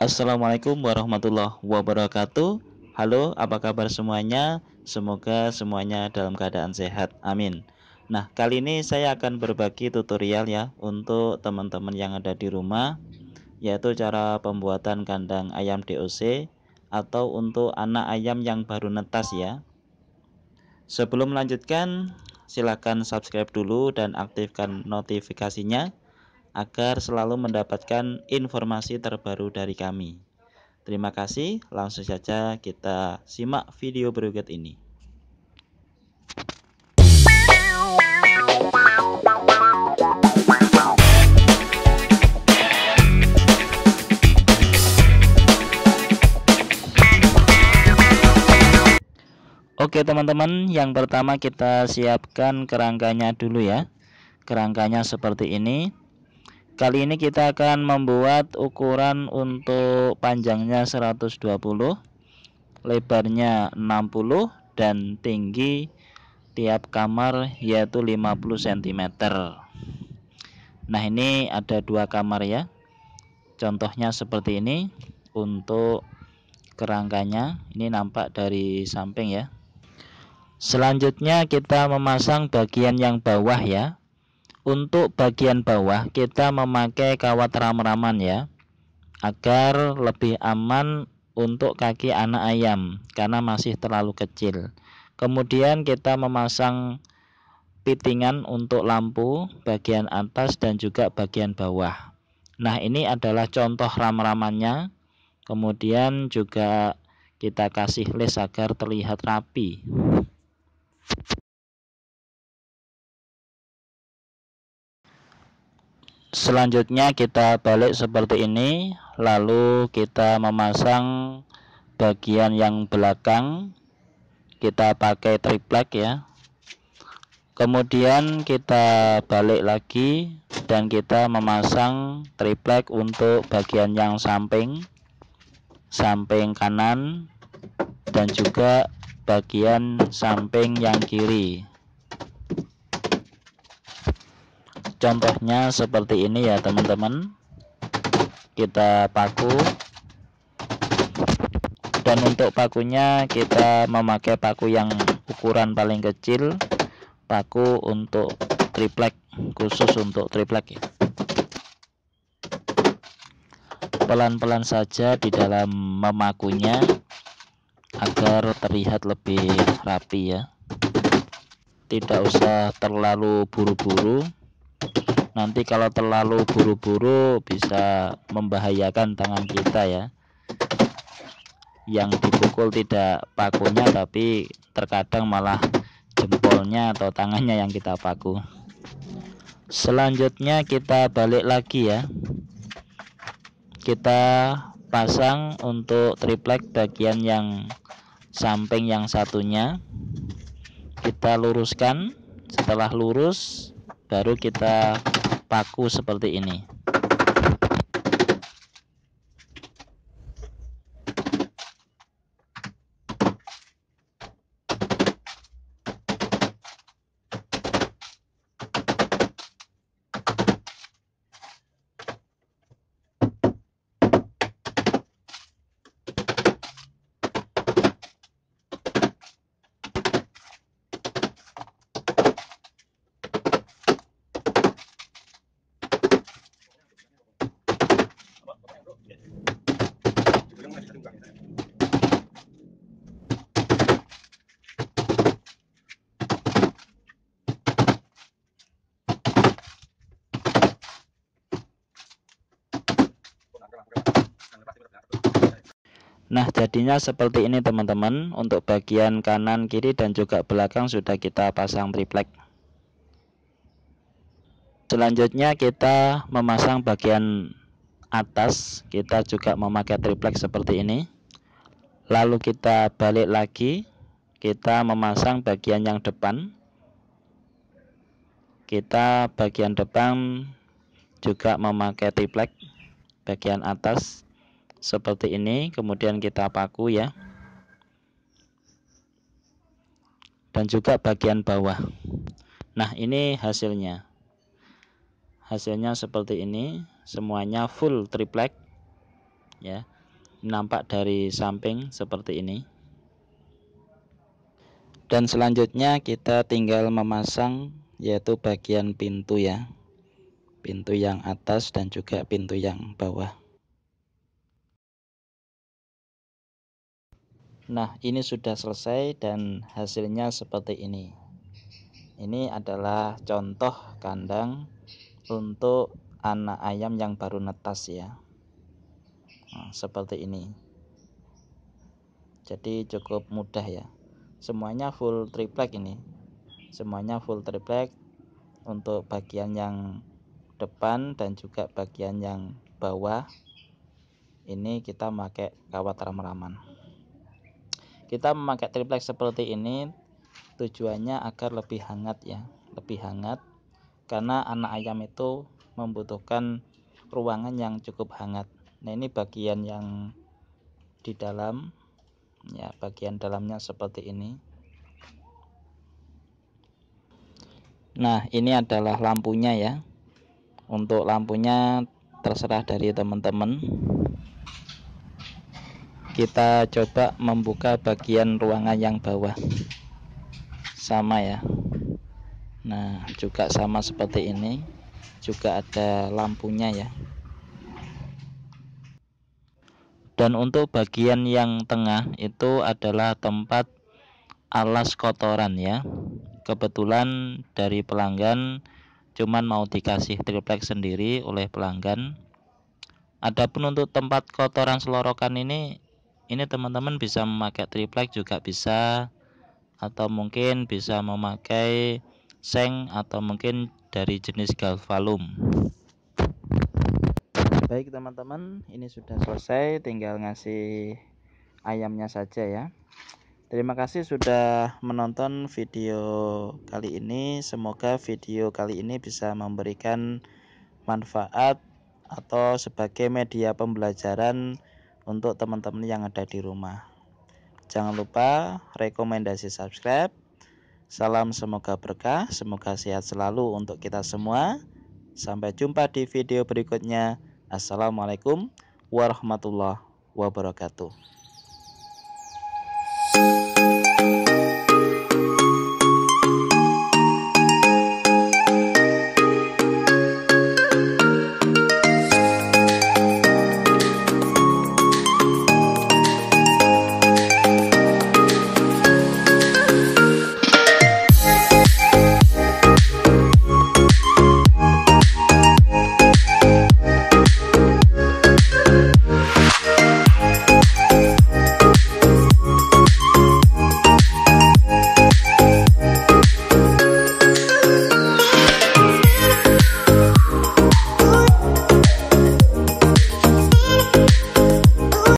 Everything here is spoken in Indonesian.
Assalamualaikum warahmatullahi wabarakatuh. Halo, apa kabar semuanya? Semoga semuanya dalam keadaan sehat. Amin. Nah, kali ini saya akan berbagi tutorial ya untuk teman-teman yang ada di rumah yaitu cara pembuatan kandang ayam DOC atau untuk anak ayam yang baru netas ya. Sebelum melanjutkan, silahkan subscribe dulu dan aktifkan notifikasinya agar selalu mendapatkan informasi terbaru dari kami. Terima kasih, langsung saja kita simak video berikut ini. Oke teman-teman, yang pertama kita siapkan kerangkanya dulu ya. Kerangkanya seperti ini, Kali ini kita akan membuat ukuran untuk panjangnya 120, lebarnya 60 dan tinggi tiap kamar yaitu 50 cm. Nah, ini ada dua kamar ya. Contohnya seperti ini untuk kerangkanya. Ini nampak dari samping ya. Selanjutnya kita memasang bagian yang bawah ya untuk bagian bawah kita memakai kawat ram-raman ya agar lebih aman untuk kaki anak ayam karena masih terlalu kecil. Kemudian kita memasang pitingan untuk lampu bagian atas dan juga bagian bawah. Nah, ini adalah contoh ram-ramannya. Kemudian juga kita kasih les agar terlihat rapi. selanjutnya kita balik seperti ini lalu kita memasang bagian yang belakang kita pakai triplek ya kemudian kita balik lagi dan kita memasang triplek untuk bagian yang samping samping kanan dan juga bagian samping yang kiri contohnya seperti ini ya teman-teman kita paku dan untuk pakunya kita memakai paku yang ukuran paling kecil paku untuk triplek khusus untuk triplek ya pelan-pelan saja di dalam memakunya agar terlihat lebih rapi ya tidak usah terlalu buru-buru nanti kalau terlalu buru-buru bisa membahayakan tangan kita ya yang dipukul tidak pakunya tapi terkadang malah jempolnya atau tangannya yang kita paku selanjutnya kita balik lagi ya kita pasang untuk triplek bagian yang samping yang satunya kita luruskan setelah lurus baru kita paku seperti ini Nah jadinya seperti ini teman-teman Untuk bagian kanan kiri dan juga belakang sudah kita pasang triplek Selanjutnya kita memasang bagian atas Kita juga memakai triplek seperti ini Lalu kita balik lagi Kita memasang bagian yang depan Kita bagian depan juga memakai triplek Bagian atas seperti ini kemudian kita paku ya dan juga bagian bawah nah ini hasilnya hasilnya seperti ini semuanya full triplek ya nampak dari samping seperti ini dan selanjutnya kita tinggal memasang yaitu bagian pintu ya pintu yang atas dan juga pintu yang bawah Nah, ini sudah selesai dan hasilnya seperti ini. Ini adalah contoh kandang untuk anak ayam yang baru netas ya. Nah, seperti ini. Jadi cukup mudah ya. Semuanya full triplek ini. Semuanya full triplek untuk bagian yang depan dan juga bagian yang bawah ini kita pakai kawat ram-raman kita memakai triplek seperti ini tujuannya agar lebih hangat ya lebih hangat karena anak ayam itu membutuhkan ruangan yang cukup hangat nah ini bagian yang di dalam ya bagian dalamnya seperti ini nah ini adalah lampunya ya untuk lampunya terserah dari teman-teman kita coba membuka bagian ruangan yang bawah sama ya nah juga sama seperti ini juga ada lampunya ya dan untuk bagian yang tengah itu adalah tempat alas kotoran ya kebetulan dari pelanggan cuman mau dikasih triplek sendiri oleh pelanggan adapun untuk tempat kotoran selorokan ini ini teman-teman bisa memakai triplek juga bisa atau mungkin bisa memakai seng atau mungkin dari jenis galvalum baik teman-teman ini sudah selesai tinggal ngasih ayamnya saja ya terima kasih sudah menonton video kali ini semoga video kali ini bisa memberikan manfaat atau sebagai media pembelajaran untuk teman-teman yang ada di rumah. Jangan lupa rekomendasi subscribe. Salam semoga berkah, semoga sehat selalu untuk kita semua. Sampai jumpa di video berikutnya. Assalamualaikum warahmatullahi wabarakatuh.